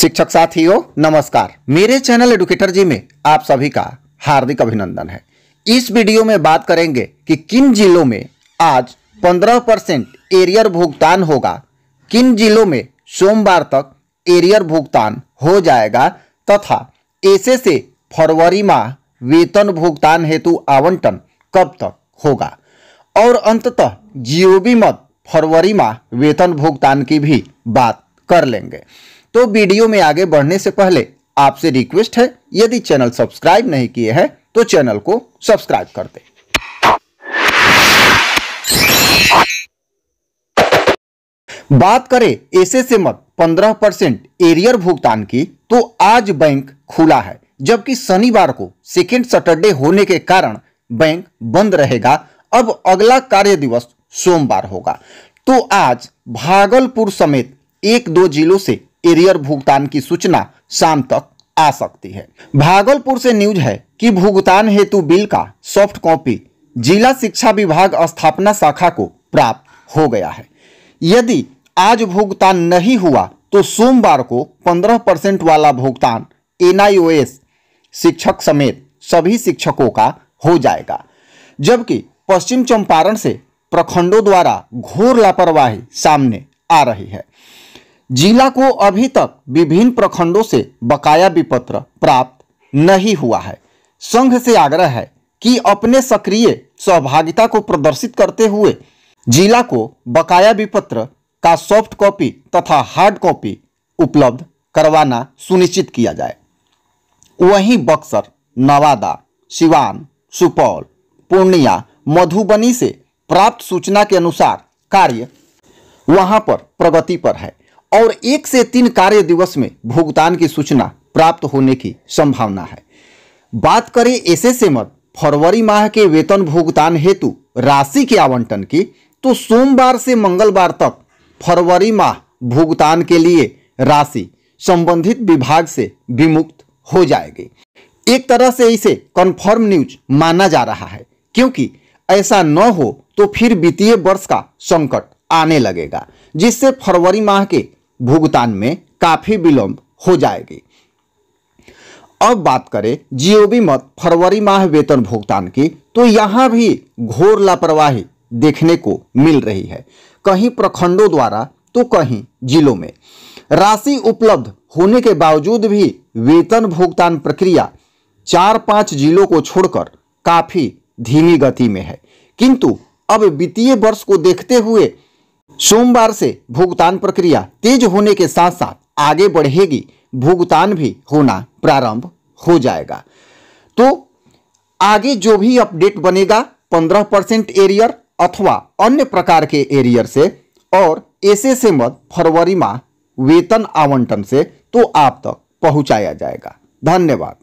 शिक्षक साथियों नमस्कार मेरे चैनल एडुकेटर जी में आप सभी का हार्दिक अभिनंदन है इस वीडियो में बात करेंगे कि किन जिलों में आज 15 परसेंट एरियर भुगतान होगा किन जिलों में सोमवार तक एरियर भुगतान हो जाएगा तथा ऐसे से फरवरी माह वेतन भुगतान हेतु आवंटन कब तक होगा और अंततः जीओबी मत फरवरी माह वेतन भुगतान की भी बात कर लेंगे तो वीडियो में आगे बढ़ने से पहले आपसे रिक्वेस्ट है यदि चैनल सब्सक्राइब नहीं किए हैं तो चैनल को सब्सक्राइब कर दे बात करें ऐसे से मत पंद्रह परसेंट एरियर भुगतान की तो आज बैंक खुला है जबकि शनिवार को सेकेंड सैटरडे होने के कारण बैंक बंद रहेगा अब अगला कार्य दिवस सोमवार होगा तो आज भागलपुर समेत एक दो जिलों से एरियर भुगतान की सूचना शाम तक आ सकती है भागलपुर से न्यूज है कि भुगतान हेतु बिल का सॉफ्ट कॉपी जिला शिक्षा विभाग स्थापना शाखा को प्राप्त हो गया है यदि आज भुगतान नहीं हुआ तो सोमवार को 15 परसेंट वाला भुगतान एनआईओएस शिक्षक समेत सभी शिक्षकों का हो जाएगा जबकि पश्चिम चंपारण से प्रखंडों द्वारा घोर लापरवाही सामने आ रही है जिला को अभी तक विभिन्न प्रखंडों से बकाया विपत्र प्राप्त नहीं हुआ है संघ से आग्रह है कि अपने सक्रिय सहभागिता को प्रदर्शित करते हुए जिला को बकाया विपत्र का सॉफ्ट कॉपी तथा हार्ड कॉपी उपलब्ध करवाना सुनिश्चित किया जाए वहीं बक्सर नवादा सिवान सुपौल पूर्णिया मधुबनी से प्राप्त सूचना के अनुसार कार्य वहां पर प्रगति पर है और एक से तीन कार्य दिवस में भुगतान की सूचना प्राप्त होने की संभावना है बात करें ऐसे से मत फरवरी माह के वेतन भुगतान हेतु राशि के आवंटन की तो सोमवार से मंगलवार तक फरवरी माह भुगतान के लिए राशि संबंधित विभाग से विमुक्त हो जाएगी एक तरह से इसे कन्फर्म न्यूज माना जा रहा है क्योंकि ऐसा न हो तो फिर वित्तीय वर्ष का संकट आने लगेगा जिससे फरवरी माह के भुगतान में काफ़ी विलंब हो जाएगी अब बात करें जीओबी मत फरवरी माह वेतन भुगतान की तो यहाँ भी घोर लापरवाही देखने को मिल रही है कहीं प्रखंडों द्वारा तो कहीं जिलों में राशि उपलब्ध होने के बावजूद भी वेतन भुगतान प्रक्रिया चार पांच जिलों को छोड़कर काफ़ी धीमी गति में है किंतु अब वित्तीय वर्ष को देखते हुए सोमवार से भुगतान प्रक्रिया तेज होने के साथ साथ आगे बढ़ेगी भुगतान भी होना प्रारंभ हो जाएगा तो आगे जो भी अपडेट बनेगा पंद्रह परसेंट एरियर अथवा अन्य प्रकार के एरियर से और ऐसे से मत फरवरी माह वेतन आवंटन से तो आप तक पहुंचाया जाएगा धन्यवाद